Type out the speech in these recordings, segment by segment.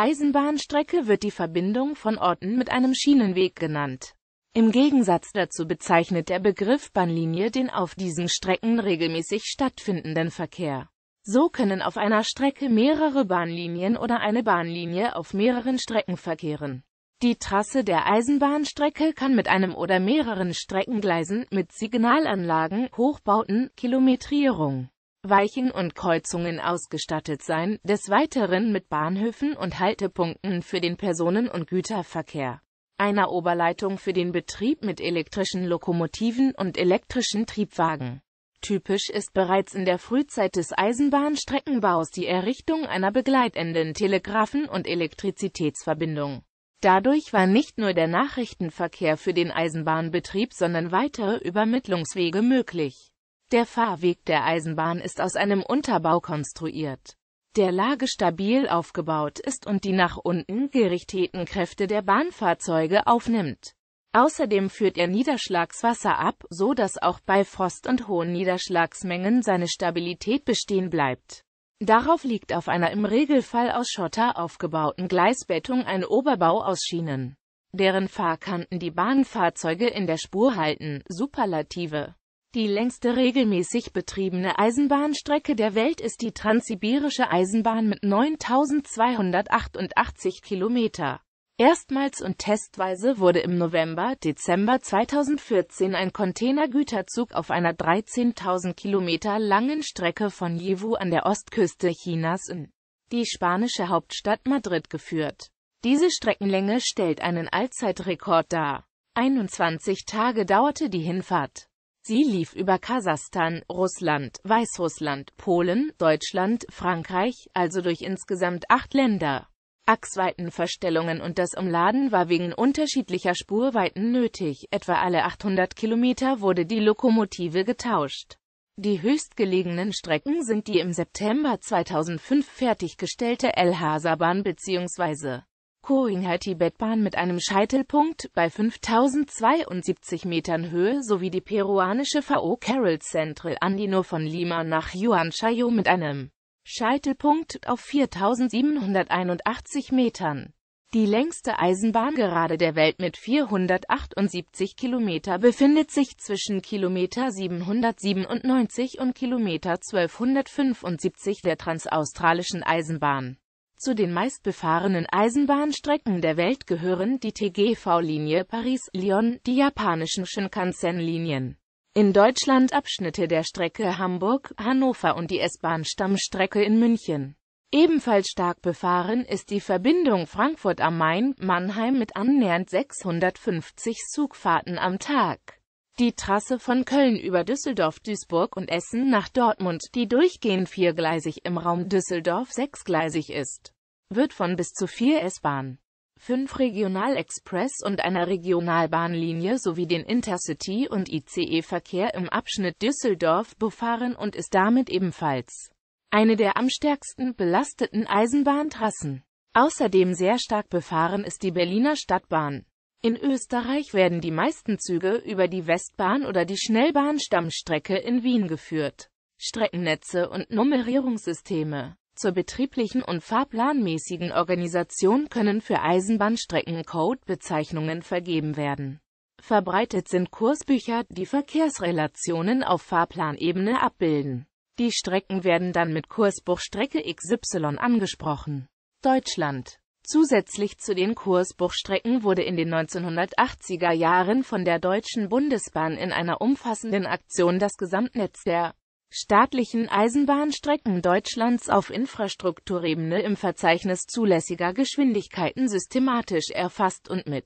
Eisenbahnstrecke wird die Verbindung von Orten mit einem Schienenweg genannt. Im Gegensatz dazu bezeichnet der Begriff Bahnlinie den auf diesen Strecken regelmäßig stattfindenden Verkehr. So können auf einer Strecke mehrere Bahnlinien oder eine Bahnlinie auf mehreren Strecken verkehren. Die Trasse der Eisenbahnstrecke kann mit einem oder mehreren Streckengleisen, mit Signalanlagen, Hochbauten, Kilometrierung Weichen und Kreuzungen ausgestattet sein, des Weiteren mit Bahnhöfen und Haltepunkten für den Personen- und Güterverkehr, einer Oberleitung für den Betrieb mit elektrischen Lokomotiven und elektrischen Triebwagen. Typisch ist bereits in der Frühzeit des Eisenbahnstreckenbaus die Errichtung einer begleitenden Telegraphen- und Elektrizitätsverbindung. Dadurch war nicht nur der Nachrichtenverkehr für den Eisenbahnbetrieb, sondern weitere Übermittlungswege möglich. Der Fahrweg der Eisenbahn ist aus einem Unterbau konstruiert, der Lage stabil aufgebaut ist und die nach unten gerichteten Kräfte der Bahnfahrzeuge aufnimmt. Außerdem führt er Niederschlagswasser ab, so dass auch bei Frost und hohen Niederschlagsmengen seine Stabilität bestehen bleibt. Darauf liegt auf einer im Regelfall aus Schotter aufgebauten Gleisbettung ein Oberbau aus Schienen, deren Fahrkanten die Bahnfahrzeuge in der Spur halten, Superlative. Die längste regelmäßig betriebene Eisenbahnstrecke der Welt ist die Transsibirische Eisenbahn mit 9288 Kilometer. Erstmals und testweise wurde im November/Dezember 2014 ein Containergüterzug auf einer 13.000 Kilometer langen Strecke von Jeju an der Ostküste Chinas in die spanische Hauptstadt Madrid geführt. Diese Streckenlänge stellt einen Allzeitrekord dar. 21 Tage dauerte die Hinfahrt. Sie lief über Kasachstan, Russland, Weißrussland, Polen, Deutschland, Frankreich, also durch insgesamt acht Länder. Achsweitenverstellungen und das Umladen war wegen unterschiedlicher Spurweiten nötig, etwa alle 800 Kilometer wurde die Lokomotive getauscht. Die höchstgelegenen Strecken sind die im September 2005 fertiggestellte El Bahn bzw. Coing Tibetbahn mit einem Scheitelpunkt bei 5072 Metern Höhe sowie die peruanische VO Carroll Central Andino von Lima nach Huanchayo mit einem Scheitelpunkt auf 4781 Metern. Die längste Eisenbahngerade der Welt mit 478 Kilometer befindet sich zwischen Kilometer 797 und Kilometer 1275 der transaustralischen Eisenbahn. Zu den meistbefahrenen Eisenbahnstrecken der Welt gehören die TGV-Linie Paris-Lyon, die japanischen Shinkansen-Linien. In Deutschland Abschnitte der Strecke Hamburg, Hannover und die S-Bahn-Stammstrecke in München. Ebenfalls stark befahren ist die Verbindung Frankfurt am Main, Mannheim mit annähernd 650 Zugfahrten am Tag die Trasse von Köln über Düsseldorf, Duisburg und Essen nach Dortmund, die durchgehend viergleisig im Raum Düsseldorf sechsgleisig ist, wird von bis zu vier S-Bahn, fünf Regionalexpress und einer Regionalbahnlinie sowie den Intercity- und ICE-Verkehr im Abschnitt Düsseldorf befahren und ist damit ebenfalls eine der am stärksten belasteten Eisenbahntrassen. Außerdem sehr stark befahren ist die Berliner Stadtbahn. In Österreich werden die meisten Züge über die Westbahn oder die Schnellbahnstammstrecke in Wien geführt. Streckennetze und Nummerierungssysteme zur betrieblichen und fahrplanmäßigen Organisation können für Eisenbahnstrecken Codebezeichnungen vergeben werden. Verbreitet sind Kursbücher, die Verkehrsrelationen auf Fahrplanebene abbilden. Die Strecken werden dann mit Kursbuchstrecke XY angesprochen. Deutschland Zusätzlich zu den Kursbuchstrecken wurde in den 1980er Jahren von der Deutschen Bundesbahn in einer umfassenden Aktion das Gesamtnetz der staatlichen Eisenbahnstrecken Deutschlands auf Infrastrukturebene im Verzeichnis zulässiger Geschwindigkeiten systematisch erfasst und mit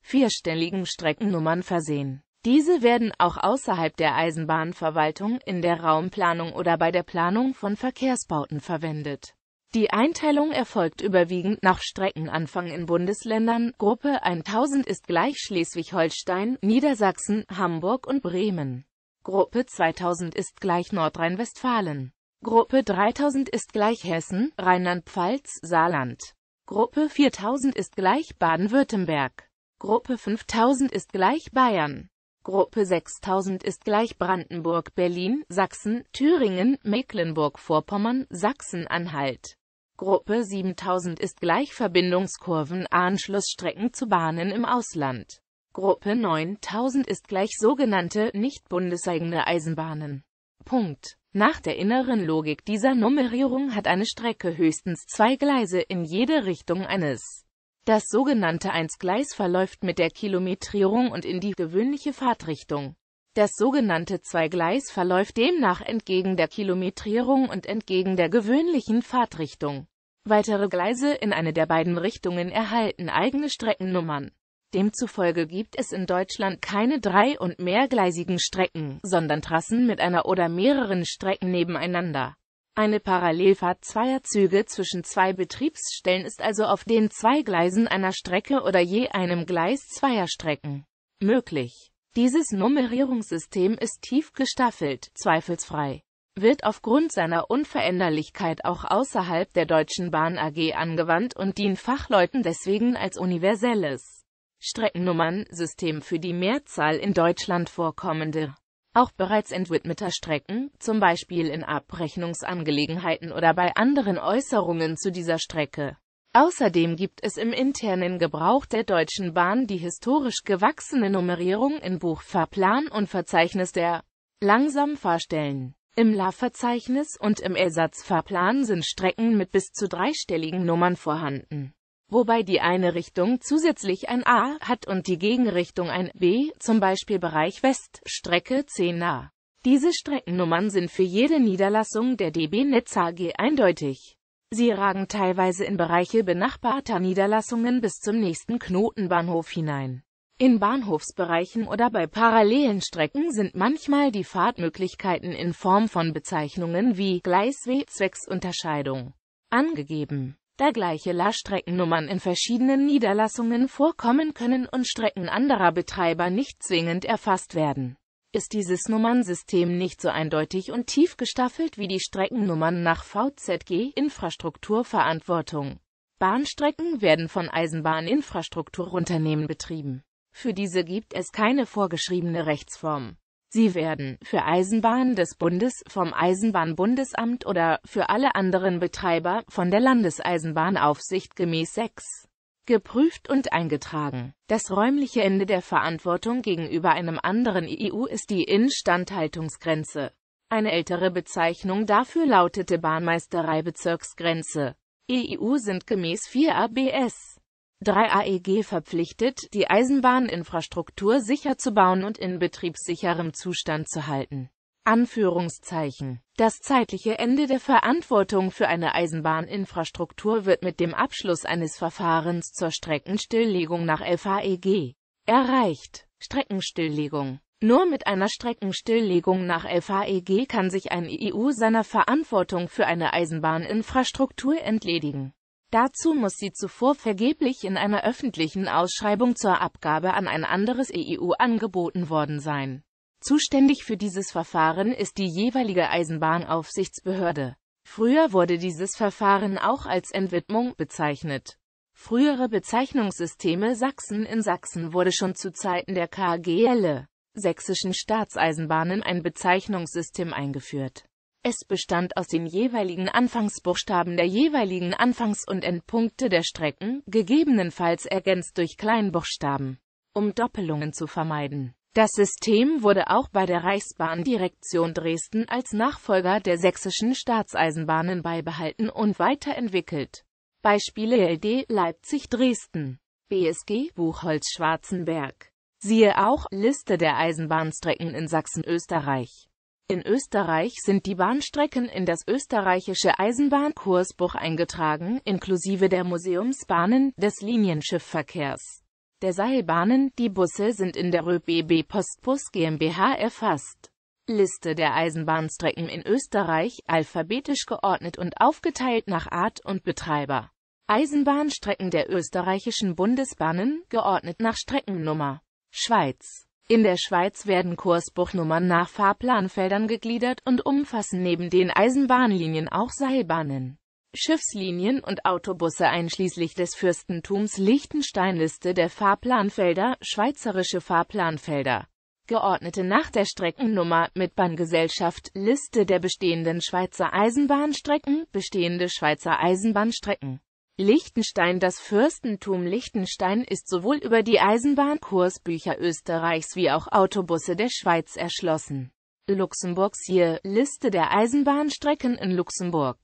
vierstelligen Streckennummern versehen. Diese werden auch außerhalb der Eisenbahnverwaltung, in der Raumplanung oder bei der Planung von Verkehrsbauten verwendet die Einteilung erfolgt überwiegend nach Streckenanfang in Bundesländern. Gruppe 1000 ist gleich Schleswig-Holstein, Niedersachsen, Hamburg und Bremen. Gruppe 2000 ist gleich Nordrhein-Westfalen. Gruppe 3000 ist gleich Hessen, Rheinland-Pfalz, Saarland. Gruppe 4000 ist gleich Baden-Württemberg. Gruppe 5000 ist gleich Bayern. Gruppe 6000 ist gleich Brandenburg, Berlin, Sachsen, Thüringen, Mecklenburg-Vorpommern, Sachsen-Anhalt. Gruppe 7000 ist gleich Verbindungskurven, Anschlussstrecken zu Bahnen im Ausland. Gruppe 9000 ist gleich sogenannte nicht bundeseigene Eisenbahnen. Punkt. Nach der inneren Logik dieser Nummerierung hat eine Strecke höchstens zwei Gleise in jede Richtung eines das sogenannte Eins-Gleis verläuft mit der Kilometrierung und in die gewöhnliche Fahrtrichtung. Das sogenannte Zweigleis verläuft demnach entgegen der Kilometrierung und entgegen der gewöhnlichen Fahrtrichtung. Weitere Gleise in eine der beiden Richtungen erhalten eigene Streckennummern. Demzufolge gibt es in Deutschland keine drei- und mehrgleisigen Strecken, sondern Trassen mit einer oder mehreren Strecken nebeneinander. Eine Parallelfahrt zweier Züge zwischen zwei Betriebsstellen ist also auf den zwei Gleisen einer Strecke oder je einem Gleis zweier Strecken möglich. Dieses Nummerierungssystem ist tief gestaffelt, zweifelsfrei. Wird aufgrund seiner Unveränderlichkeit auch außerhalb der Deutschen Bahn AG angewandt und dient Fachleuten deswegen als universelles Streckennummern-System für die Mehrzahl in Deutschland vorkommende auch bereits entwidmeter Strecken, zum Beispiel in Abrechnungsangelegenheiten oder bei anderen Äußerungen zu dieser Strecke. Außerdem gibt es im internen Gebrauch der Deutschen Bahn die historisch gewachsene Nummerierung in Buchfahrplan und Verzeichnis der Langsamfahrstellen. Im LA-Verzeichnis und im Ersatzfahrplan sind Strecken mit bis zu dreistelligen Nummern vorhanden wobei die eine Richtung zusätzlich ein A hat und die Gegenrichtung ein B, zum Beispiel Bereich West, Strecke 10a. Diese Streckennummern sind für jede Niederlassung der DB Netz AG eindeutig. Sie ragen teilweise in Bereiche benachbarter Niederlassungen bis zum nächsten Knotenbahnhof hinein. In Bahnhofsbereichen oder bei parallelen Strecken sind manchmal die Fahrtmöglichkeiten in Form von Bezeichnungen wie gleis w Zwecksunterscheidung angegeben da gleiche La-Streckennummern in verschiedenen Niederlassungen vorkommen können und Strecken anderer Betreiber nicht zwingend erfasst werden. Ist dieses Nummernsystem nicht so eindeutig und tief gestaffelt wie die Streckennummern nach VZG Infrastrukturverantwortung? Bahnstrecken werden von Eisenbahninfrastrukturunternehmen betrieben. Für diese gibt es keine vorgeschriebene Rechtsform. Sie werden für Eisenbahnen des Bundes vom Eisenbahnbundesamt oder für alle anderen Betreiber von der Landeseisenbahnaufsicht gemäß 6 geprüft und eingetragen. Das räumliche Ende der Verantwortung gegenüber einem anderen EU ist die Instandhaltungsgrenze. Eine ältere Bezeichnung dafür lautete Bahnmeisterei Bezirksgrenze. EU sind gemäß 4 ABS 3 AEG verpflichtet, die Eisenbahninfrastruktur sicher zu bauen und in betriebssicherem Zustand zu halten. Anführungszeichen. Das zeitliche Ende der Verantwortung für eine Eisenbahninfrastruktur wird mit dem Abschluss eines Verfahrens zur Streckenstilllegung nach FAEG erreicht. Streckenstilllegung Nur mit einer Streckenstilllegung nach FAEG kann sich ein EU seiner Verantwortung für eine Eisenbahninfrastruktur entledigen. Dazu muss sie zuvor vergeblich in einer öffentlichen Ausschreibung zur Abgabe an ein anderes EU angeboten worden sein. Zuständig für dieses Verfahren ist die jeweilige Eisenbahnaufsichtsbehörde. Früher wurde dieses Verfahren auch als Entwidmung bezeichnet. Frühere Bezeichnungssysteme Sachsen in Sachsen wurde schon zu Zeiten der KGL, Sächsischen Staatseisenbahnen, ein Bezeichnungssystem eingeführt es bestand aus den jeweiligen Anfangsbuchstaben der jeweiligen Anfangs- und Endpunkte der Strecken, gegebenenfalls ergänzt durch Kleinbuchstaben, um Doppelungen zu vermeiden. Das System wurde auch bei der Reichsbahndirektion Dresden als Nachfolger der sächsischen Staatseisenbahnen beibehalten und weiterentwickelt. Beispiele LD Leipzig-Dresden, BSG Buchholz-Schwarzenberg. Siehe auch Liste der Eisenbahnstrecken in Sachsen-Österreich. In Österreich sind die Bahnstrecken in das österreichische Eisenbahnkursbuch eingetragen, inklusive der Museumsbahnen, des Linienschiffverkehrs, der Seilbahnen, die Busse sind in der ÖBB Postbus GmbH erfasst. Liste der Eisenbahnstrecken in Österreich, alphabetisch geordnet und aufgeteilt nach Art und Betreiber. Eisenbahnstrecken der österreichischen Bundesbahnen, geordnet nach Streckennummer. Schweiz in der Schweiz werden Kursbuchnummern nach Fahrplanfeldern gegliedert und umfassen neben den Eisenbahnlinien auch Seilbahnen, Schiffslinien und Autobusse einschließlich des Fürstentums Liechtenstein Liste der Fahrplanfelder, Schweizerische Fahrplanfelder. Geordnete nach der Streckennummer mit Bahngesellschaft Liste der bestehenden Schweizer Eisenbahnstrecken, bestehende Schweizer Eisenbahnstrecken Liechtenstein Das Fürstentum Liechtenstein ist sowohl über die Eisenbahnkursbücher Österreichs wie auch Autobusse der Schweiz erschlossen. Luxemburgs hier Liste der Eisenbahnstrecken in Luxemburg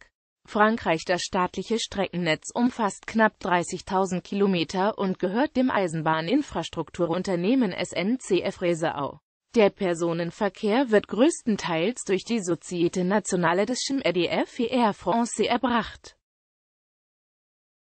Frankreich Das staatliche Streckennetz umfasst knapp 30.000 Kilometer und gehört dem Eisenbahninfrastrukturunternehmen SNCF Reseau. Der Personenverkehr wird größtenteils durch die Société Nationale des Chem RDF de Fer France erbracht